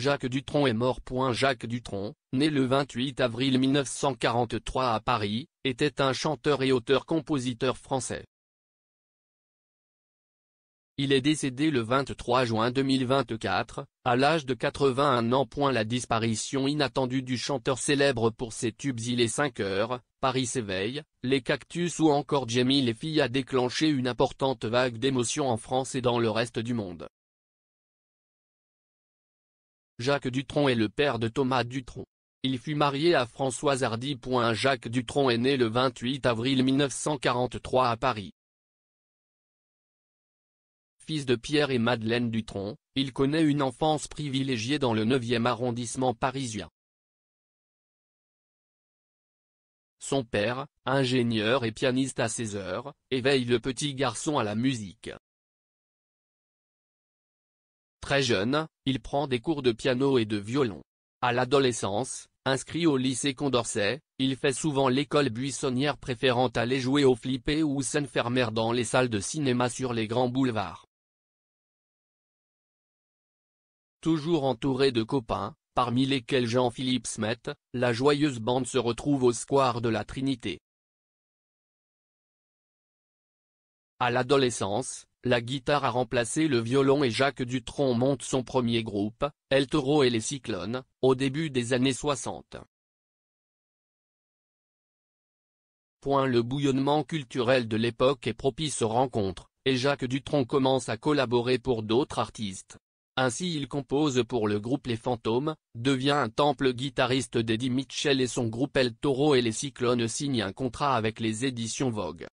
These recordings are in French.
Jacques Dutronc est mort. Jacques Dutronc, né le 28 avril 1943 à Paris, était un chanteur et auteur-compositeur français. Il est décédé le 23 juin 2024, à l'âge de 81 ans. La disparition inattendue du chanteur célèbre pour ses tubes Il est 5 heures, Paris s'éveille, Les cactus ou encore Jamie les filles a déclenché une importante vague d'émotions en France et dans le reste du monde. Jacques Dutronc est le père de Thomas Dutronc. Il fut marié à Françoise Hardy. Jacques Dutronc est né le 28 avril 1943 à Paris. Fils de Pierre et Madeleine Dutronc, il connaît une enfance privilégiée dans le 9e arrondissement parisien. Son père, ingénieur et pianiste à 16 heures, éveille le petit garçon à la musique. Très jeune, il prend des cours de piano et de violon. À l'adolescence, inscrit au lycée Condorcet, il fait souvent l'école buissonnière préférant aller jouer au flippé ou s'enfermer dans les salles de cinéma sur les grands boulevards. Toujours entouré de copains, parmi lesquels Jean-Philippe Smet, la joyeuse bande se retrouve au square de la Trinité. À l'adolescence, la guitare a remplacé le violon et Jacques Dutronc monte son premier groupe, El Toro et les Cyclones, au début des années 60. Point le bouillonnement culturel de l'époque est propice aux rencontres, et Jacques Dutronc commence à collaborer pour d'autres artistes. Ainsi il compose pour le groupe Les Fantômes, devient un temple guitariste d'Eddie Mitchell et son groupe El Toro et les Cyclones signe un contrat avec les éditions Vogue.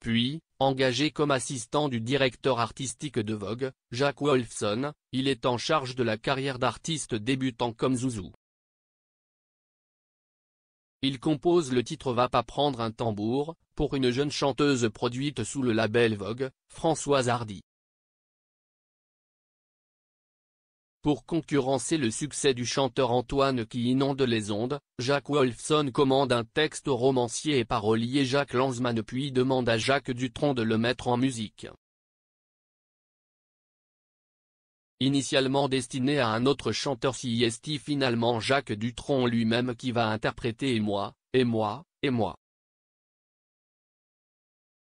Puis, engagé comme assistant du directeur artistique de Vogue, Jacques Wolfson, il est en charge de la carrière d'artiste débutant comme Zouzou. Il compose le titre Va pas prendre un tambour, pour une jeune chanteuse produite sous le label Vogue, Françoise Hardy. Pour concurrencer le succès du chanteur Antoine qui inonde les ondes, Jacques Wolfson commande un texte romancier et parolier Jacques Lanzmann puis demande à Jacques Dutronc de le mettre en musique. Initialement destiné à un autre chanteur siesti finalement Jacques Dutronc lui-même qui va interpréter Et moi, et moi, et moi.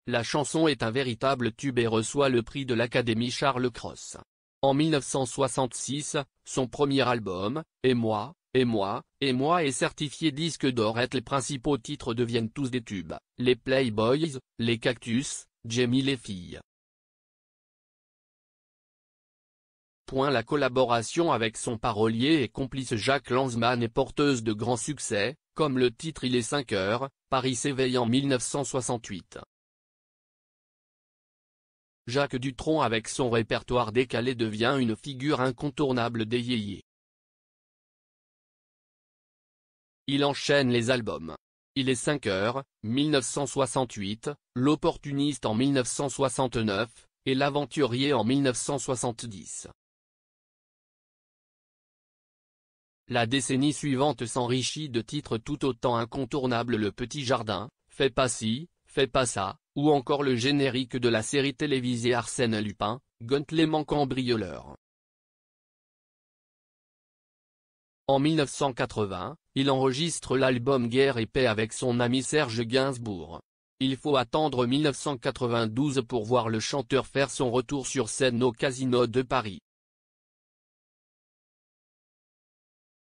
La chanson est un véritable tube et reçoit le prix de l'Académie Charles Cross. En 1966, son premier album, Et moi, et moi, et moi est certifié disque d'or et les principaux titres deviennent tous des tubes, les Playboys, les Cactus, Jamie les filles. Point la collaboration avec son parolier et complice Jacques Lanzmann est porteuse de grands succès, comme le titre Il est 5 heures, Paris s'éveille en 1968. Jacques Dutronc avec son répertoire décalé devient une figure incontournable des yéyés. Il enchaîne les albums. Il est 5 heures, 1968, l'opportuniste en 1969, et l'aventurier en 1970. La décennie suivante s'enrichit de titres tout autant incontournables Le Petit Jardin, Fais pas ci, fais pas ça, ou encore le générique de la série télévisée Arsène Lupin, Guntleman cambrioleur. En 1980, il enregistre l'album Guerre et paix avec son ami Serge Gainsbourg. Il faut attendre 1992 pour voir le chanteur faire son retour sur scène au Casino de Paris.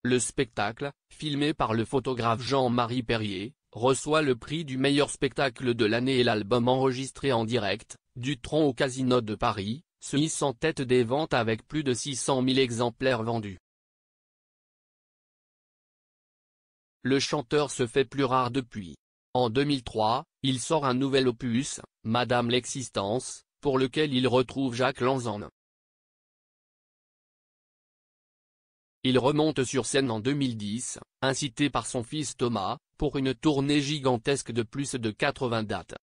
Le spectacle, filmé par le photographe Jean-Marie Perrier, reçoit le prix du meilleur spectacle de l'année et l'album enregistré en direct, du tronc au Casino de Paris, se hisse en tête des ventes avec plus de 600 000 exemplaires vendus. Le chanteur se fait plus rare depuis. En 2003, il sort un nouvel opus, Madame l'existence, pour lequel il retrouve Jacques Lanzan. Il remonte sur scène en 2010, incité par son fils Thomas, pour une tournée gigantesque de plus de 80 dates.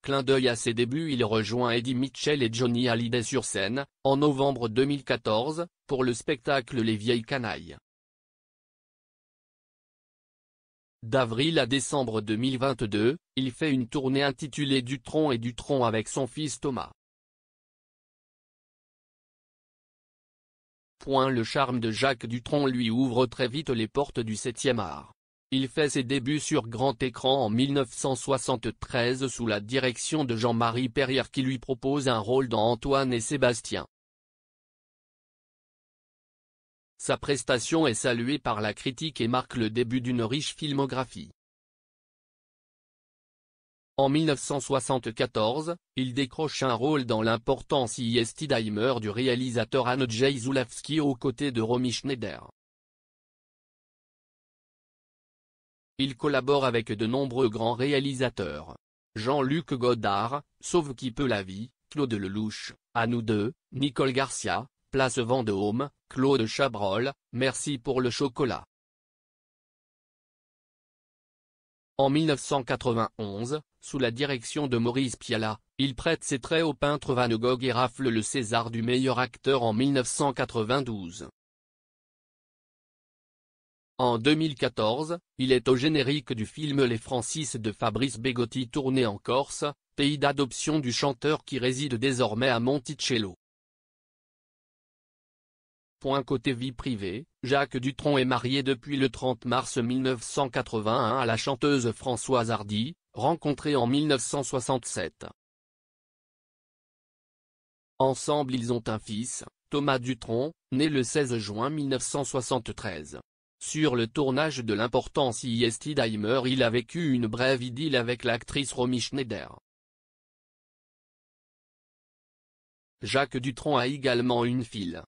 Clin d'œil à ses débuts il rejoint Eddie Mitchell et Johnny Hallyday sur scène, en novembre 2014, pour le spectacle Les Vieilles Canailles. D'avril à décembre 2022, il fait une tournée intitulée Du tronc et du tronc avec son fils Thomas. le charme de Jacques Dutronc lui ouvre très vite les portes du 7e art. Il fait ses débuts sur grand écran en 1973 sous la direction de Jean-Marie Perrière qui lui propose un rôle dans Antoine et Sébastien. Sa prestation est saluée par la critique et marque le début d'une riche filmographie. En 1974, il décroche un rôle dans l'important CST Dimer du réalisateur Andrzej Zulawski aux côtés de Romy Schneider. Il collabore avec de nombreux grands réalisateurs. Jean-Luc Godard, Sauve qui peut la vie, Claude Lelouch, à nous deux, Nicole Garcia, Place Vendôme, Claude Chabrol, Merci pour le chocolat. En 1991, sous la direction de Maurice Pialat, il prête ses traits au peintre Van Gogh et rafle le César du meilleur acteur en 1992. En 2014, il est au générique du film Les Francis de Fabrice Begotti tourné en Corse, pays d'adoption du chanteur qui réside désormais à Monticello côté vie privée, Jacques Dutronc est marié depuis le 30 mars 1981 à la chanteuse Françoise Hardy, rencontrée en 1967. Ensemble ils ont un fils, Thomas Dutronc, né le 16 juin 1973. Sur le tournage de l'important siesti Daimer il a vécu une brève idylle avec l'actrice Romy Schneider. Jacques Dutronc a également une fille,